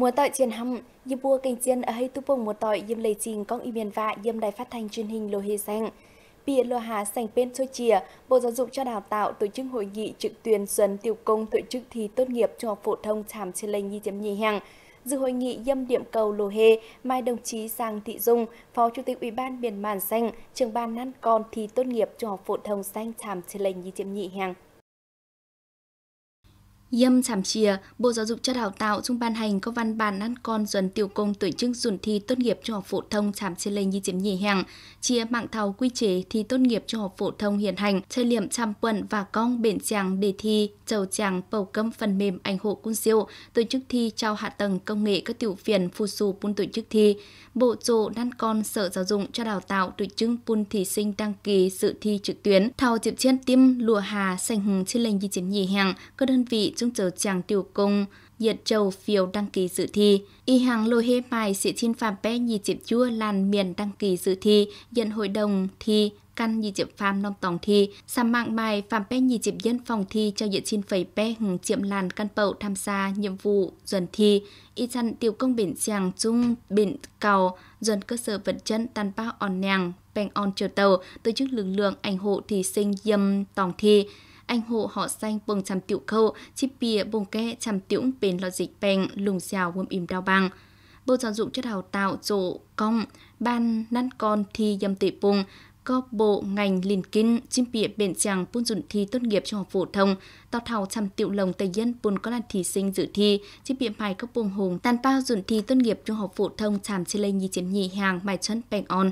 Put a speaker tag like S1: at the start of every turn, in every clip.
S1: Mùa tội truyền hâm, dìm bùa cảnh chiến ở hay tu bông mùa tội dìm lời trình con y miền vạ dìm đài phát thanh truyền hình lô hê xanh. Bị lô hà sành bên xôi chìa, Bộ Giáo dục cho Đào tạo tổ chức hội nghị trực tuyến xuân tiêu công tổ chức thi tốt nghiệp trung học phổ thông Tràm Trên Lênh Nhi Chấm Nhì Hàng. Dự hội nghị dâm điểm cầu Lô Hê, mai đồng chí Giang Thị Dung, Phó Chủ tịch Ủy ban Miền Màn Xanh, trưởng ban năn Con thi tốt nghiệp trung học phổ thông Xanh Tràm Trên Lênh Nhi Chấm Nhì Hàng dâm chảm chia Bộ Giáo dục cho Đào tạo trung ban hành có văn bản ăn con dần tiểu công tuyển chức dùn thi tốt nghiệp trung học phổ thông chảm trên lên như chiếm nhì hàng, chia mạng thầu quy chế thi tốt nghiệp trung học phổ thông hiện hành, chơi liệm chăm quận và cong biển chàng đề thi, chầu chàng bầu cấm phần mềm ảnh hộ quân siêu, tổ chức thi trao hạ tầng công nghệ các tiểu phiền phù sù pun tổ chức thi. Bộ Rộ năn Con Sở Giáo dục cho Đào tạo tổ chức pun thí sinh đăng ký dự thi trực tuyến, thầu diệp trên tim lùa hà sành hùng trên lên di chuyển nhì hàng, các đơn vị trung trợ chàng tiểu công nhiệt châu phiếu đăng ký dự thi. Y hàng lôi hê bài sĩ thiên phạm bé nhị chịp chua làn miền đăng ký dự thi, nhận hội đồng thi căn nhị chịp phạm nông tổng thi, sàm mạng bài phạm bé nhị chịp dân phòng thi cho diện xin phẩy bé hứng chiệm làn căn bậu tham gia nhiệm vụ dần thi. Y chăn tiểu công biển chàng trung biển cầu dần cơ sở vật chân tàn bao on nàng, bèn on chiều tàu tổ chức lực lượng ảnh hộ thí sinh dâm tổng thi anh hộ họ xanh bông trăm tiểu khâu, chip bìa bông kẽ trăm tiũng bên lo dịch bèn lùng xào quâm im đau băng Bộ chọn dụng chất hào tạo chỗ cong, ban năn con thi dâm tệ bùng, có bộ ngành liền kinh chim bìa bền chàng buôn dụng thi tốt nghiệp trung học phổ thông tao thảo trăm tiểu lồng tây dân buôn có là thí sinh dự thi chim bìa mài có bùng hùng tàn bao dụng thi tốt nghiệp trung học phổ thông chàm chi lê nhi chiến nhì hàng mài chân bèn on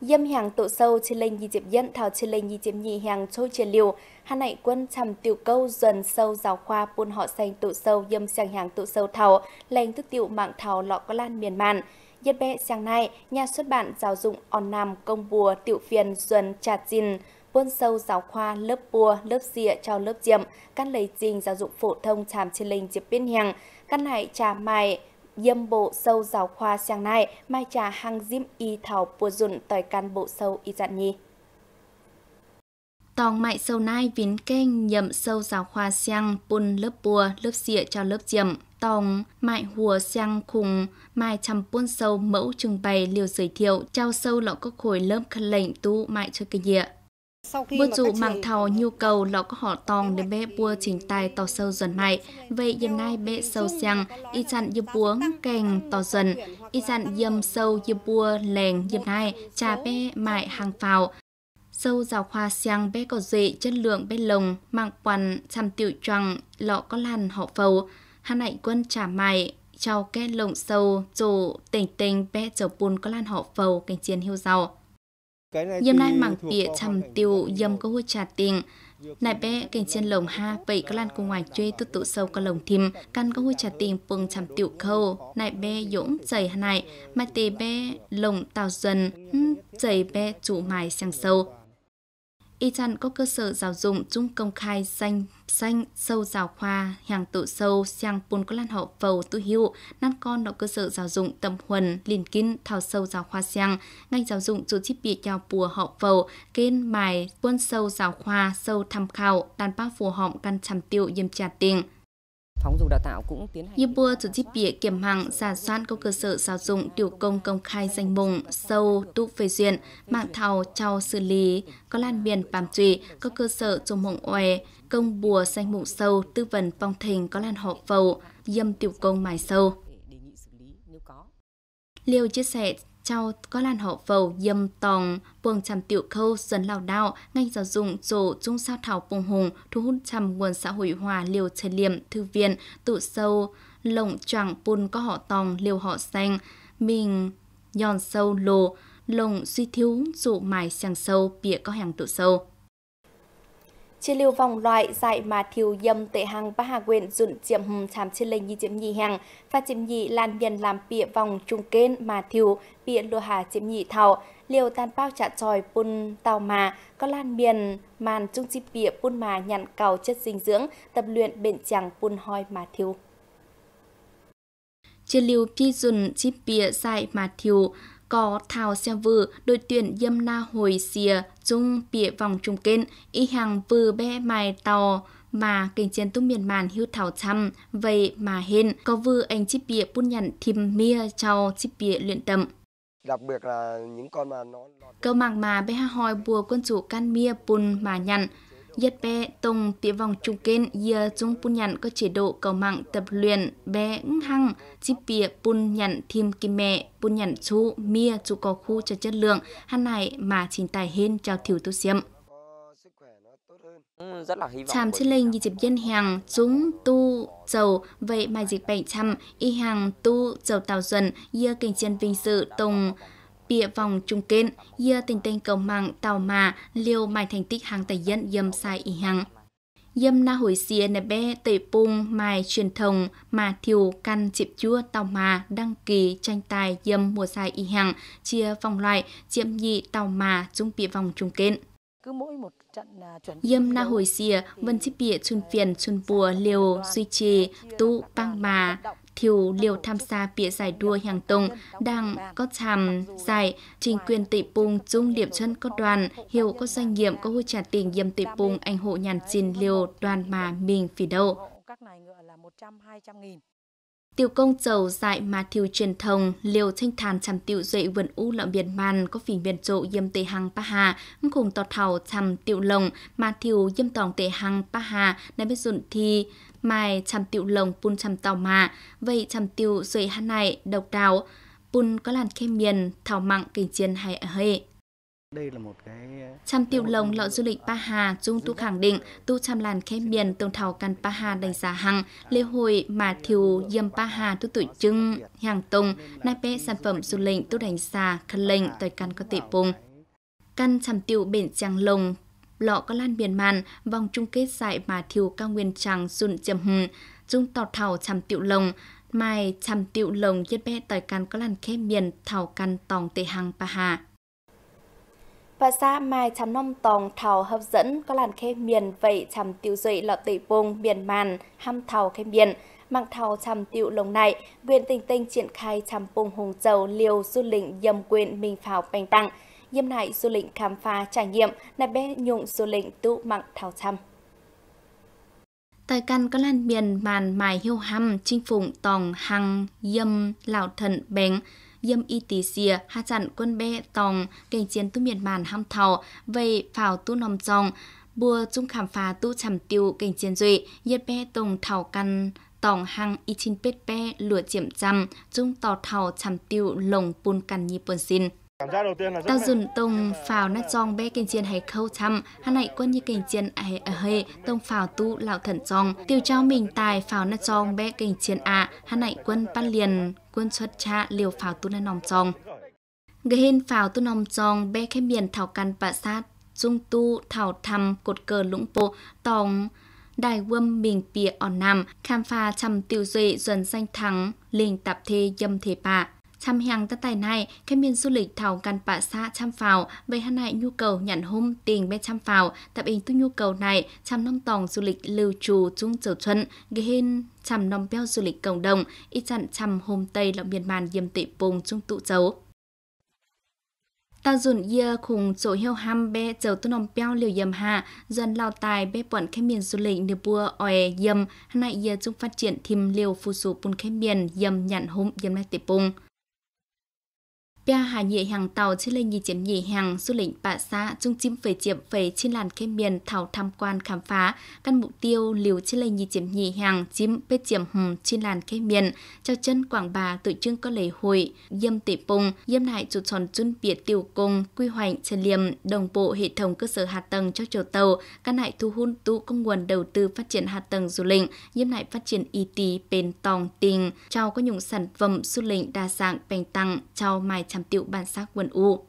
S1: dâm hàng tổ sâu trên lên nhi diệp dân thảo trên lên nhi diệp nhị hàng trôi trên liều. Hà nại quân trầm tiểu câu dần sâu giáo khoa buôn họ xanh tổ sâu dâm sang hàng tổ sâu thảo lên thức tiểu mạng thảo lọ có lan miền màn. Nhất bệ sang nay, nhà xuất bản giáo dụng On Nam công bùa tiểu phiền dần trà dìn buôn sâu giáo khoa lớp bùa lớp dịa cho lớp diệm căn lấy trình giáo dụng phổ thông tràm trên linh diệp biên hàng căn lại trà mài dâm bộ sâu giáo khoa sang này mai trà hàng diêm y thảo bùa dùn tới can bộ sâu y dặn nhi tòng mại sâu nai vín kênh nhậm sâu giáo khoa sang bùn lớp bùa lớp xịa cho lớp diệm tòng mại hùa sang khùng mai chăm bùn sâu mẫu trưng bày liều giới thiệu trao sâu lọ có khối lớp khăn lệnh tu mại cho kinh địa Vô dụ mạng thầu nhu cầu lọ có họ tòng để bé bua chỉnh tài tò sâu dần mại. Vậy dần nay bé sâu sang, y dặn dư búa kèng tò dần, y dặn dâm sâu dư bua lèn dần nay, trà bé mại hàng phào. Sâu rào khoa sang bé có dệ chất lượng bé lồng, mạng quằn, chăm tiểu trăng, lọ có làn họ phầu. Hà nạnh quân trả mại, trao kẽ lộng sâu, dù tỉnh tình bé trở bùn có làn họ phầu, cảnh chiến hiêu giàu. Dâm nay mảng tỉa chầm tiêu dâm có hơi trà tiền. Nại bé cảnh chân lồng ha vậy có lan cùng ngoài chơi tu tụ sâu có lồng thìm căn có hơi trà tiền bừng chầm tiêu khâu nại bé dũng dày này mà tề bé lồng tàu dần dày bé chủ mài sang sâu Itan có cơ sở giáo dụng trung công khai danh xanh sâu giáo khoa hàng tự sâu sang bùn có lan họ phầu tu hiệu năng con đọc cơ sở giáo dụng tầm huần liền kinh thảo sâu giáo khoa sang ngành giáo dụng chủ thiết bị cho bùa họ phầu kên mài quân sâu giáo khoa sâu tham khảo đàn bao phù họng căn trầm tiêu diêm trà tiền Yibua tổ chức việc kiểm hàng, giả soát các cơ sở giáo dụng tiểu công công khai danh mục, sâu, tu phê duyệt mạng thầu trao xử lý, có lan biển bàm trụy, các cơ sở dùng mộng oe, công bùa danh mục sâu, tư vấn phong thình có lan họ phầu, dâm tiểu công mài sâu. Liêu chia sẻ trao có lan họ vầu dâm tòng buồng trầm tiểu khâu dân lao đạo ngành giáo dụng rổ trung sao thảo bùng hùng thu hút trầm nguồn xã hội hòa liều trần liềm thư viện tụ sâu lộng choàng bùn có họ tòng liều họ xanh mình nhòn sâu lồ lồng suy thiếu dụ mài sang sâu bịa có hàng tụ sâu chỉ lưu vòng loại giải mà thiêu dâm tệ hàng ba hà quyền dụn chiếm hùm chạm trên lệnh như chiếm nhị hàng và chiếm nhị lan biên làm bịa vòng trung kên mà thiêu bịa lùa hà chiếm nhị thảo liều tàn bao trả tròi bun tàu mà có lan miền màn trung chip bịa bun mà nhận cầu chất dinh dưỡng tập luyện bền chẳng bun hoi mà thiêu. Chỉ lưu pi dùn chip bịa giải mà thiêu có thảo xe vừ đội tuyển dâm na hồi xìa dung bịa vòng trung kên y hàng vừ bé mài tàu mà kinh chiến tu miền màn hưu thảo chăm vậy mà hên có vư anh chip bịa bún nhận thìm mia cho chip bịa luyện tập đặc biệt là những con mà nó cơ mạng mà bé hoi bùa quân chủ can mia bùn mà nhận Giật bè tùng tỉa vòng trung kênh giờ chúng bùn nhận có chế độ cầu mạng tập luyện bé ứng hăng, chip bìa bùn nhận thêm kim mẹ, bùn nhận chú, mia chú có khu cho chất lượng, hắn này mà chính tài hên trao thiểu tu xiêm. Chàm trên lên như dịp dân hàng chúng tu dầu vậy mà dịch bệnh chăm y hàng tu dầu tàu dần dơ kinh chân vinh sự tùng bịa vòng trung kên, dơ tình tên cầu mạng tàu mà liều mài thành tích hàng tài dân dâm sai ý hằng. Dâm na hồi xìa nè bé tẩy bung mài truyền thống mà thiều căn chịp chua tàu mà đăng ký tranh tài dâm mùa sai ý hằng chia vòng loại chiếm nhị tàu mà trung bịa vòng trung kên cứ mỗi một trận à, na hồi xìa vân chi bịa chun phiền chun bùa liều duy trì tụ băng mà thiểu liều tham gia bịa giải đua hàng tùng đang có chàm giải trình quyền tỷ bùng chung điểm chân có đoàn hiệu có doanh nghiệp có hỗ trả tiền dâm tỷ bùng anh hộ nhàn xin liều đoàn mà mình phỉ đậu Tiểu công dầu dại mà thiêu truyền thông, liều thanh thàn chằm tiểu dậy vườn u lợm biển màn có phỉ biển trụ dâm tề hăng pa hà, cùng tọt thảo chằm tiểu lồng mà thiêu dâm tòng tề hăng pa hà đã biết dụng thi mai chằm tiểu lồng bùn chằm tàu mạ vậy chằm tiểu dậy hắn này độc đáo, bùn có làn khe miền, thảo mặng kinh chiến hay ở hê. Đây là một cái Chăm tiêu lồng lọ du lịch Pa Hà Dung Tu khẳng định tu cham làn khe biển tổng thảo căn Pa Hà đánh giá hằng lễ hội mà thiều dâm Pa Hà tu tuổi trưng hàng tùng nai pe sản phẩm du lịch tu đánh giá khẩn lệnh tại căn có tỷ vùng căn cham tiêu biển tràng lồng lọ có lan biển màn vòng chung kết giải mà thiều cao nguyên tràng dùn chầm hùng dung tọt thảo cham tiêu lồng mai cham tiêu lồng giết bé tại căn có lan khe biển thảo căn tòng tề hàng Pa Hà và xa mai chăm nông tòng thảo hấp dẫn có làn khe miền vậy chăm tiêu dụy lọ tỷ vùng miền màn ham thảo khe miền. Mạng thảo chăm tiêu lồng này, huyện tình tinh triển khai chăm vùng hùng dầu liều du lịch dầm quyền minh pháo bành tặng. Nhâm nại du lịch khám phá trải nghiệm, nạp bé nhụng du lịch tụ mạng thảo chăm. tại căn có lan miền màn mài hiêu hăm, chinh phụng tòng hằng, dâm, lão thần, bánh dâm y tí xìa hạ chặn quân bê tòng cảnh chiến tu miền màn ham thảo vậy phào tu nòng dòng bùa chung khám phá tu chầm tiêu cảnh chiến duy nhiệt bê tòng thảo căn tòng hăng y chín pết bê lửa chiểm chăm chung tò thảo chầm tiêu lồng bùn cằn nhi bùn xin tao dùn tông phào nát dòng bé kênh chiến hay khâu thăm, hắn này quân như kênh chiến à hay ở à hê, tông phào tu lão thần dòng. Tiêu trao mình tài phào nát dòng bé kênh chiến ạ à. hắn này quân ban liền, quân xuất cha liều phào tu nát nòng dòng. người hên phào tu nòng dòng bé khai miền thảo căn bạ sát, dung tu thảo thăm cột cờ lũng bộ, tòng đài quân bình bìa òn nam, khám phá chăm tiêu duệ dần danh thắng, liền tập thê dâm thể bạ. Chăm hàng tất tài này, cái miền du lịch thảo căn bạ xã chăm phào, về hà này nhu cầu nhận hôm tiền bên chăm phào, tập ý tư nhu cầu này, chăm năm tòng du lịch lưu trù trung trở chuẩn, gây hên chăm năm beo du lịch cộng đồng, y chặn chăm hôm tây là miền màn diêm tị vùng trung tụ dấu. Ta dùn yê khùng chỗ hiêu ham bê dầu tu nông beo liều dầm hạ dân lao tài bê bọn khai miền du lịch nửa bùa oe dầm hà nại yê chung phát triển thìm liều phù sù bùn khai miền dầm nhận hôm dầm nai tịp bùng. Bia hà nhị hàng tàu trên lên nhị chiếm nhị hàng du lịch bạ xã trung chim về chiếm về trên làn cây miền thảo tham quan khám phá căn mục tiêu liều trên lên nhị chiếm nhị hàng chim bê chiếm hùng trên làn cây miền trao chân quảng bà tự trưng có lễ hội dâm tỷ bùng dâm lại chuột tròn chuẩn biệt tiểu cung quy hoạch trần liềm đồng bộ hệ thống cơ sở hạ tầng cho chầu tàu căn hại thu hút tụ công nguồn đầu tư phát triển hạ tầng du lịch dâm lại phát triển y tế bền tòng tình trao có những sản phẩm du lịch đa dạng bền tăng trao mai trao thành tựu bản sắc quần U.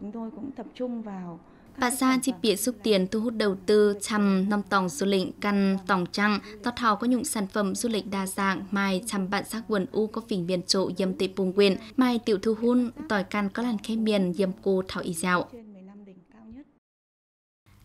S1: Chúng tôi cũng tập trung vào Bà ra chi biệt xúc tiền thu hút đầu tư chăm năm tòng du lịch căn tòng trăng, tọt thảo có những sản phẩm du lịch đa dạng, mai chăm bản sắc quần u có phỉnh biển trụ dâm tị bùng quyền, mai tiểu thu hôn, tỏi căn có làn khe miền dâm cô thảo y dạo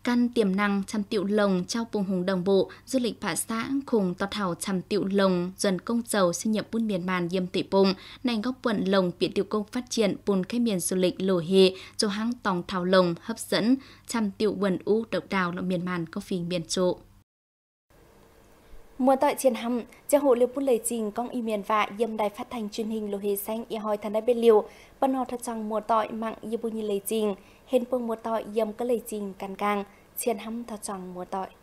S1: căn tiềm năng chăm tiệu lồng trao vùng hùng đồng bộ du lịch phả xã cùng tọt thảo chăm tiệu lồng dần công dầu sinh nhập buôn miền màn diêm tỷ vùng nành góc quận lồng viện tiểu công phát triển buôn khai miền du lịch lồ hệ cho hãng tòng thảo lồng hấp dẫn chăm tiệu quần u độc đào là miền màn có phình miền trụ Mùa tại triển hầm, cho hội liều bút lời trình con y miền vạ dâm đài phát thanh truyền hình lô hề xanh y hỏi thần đai bên liều, bần họ thật rằng mùa tội mạng y bù nhi lời trình, hiện phương mùa tội dâm có lời trình càng càng, triển hầm thật rằng mùa tội.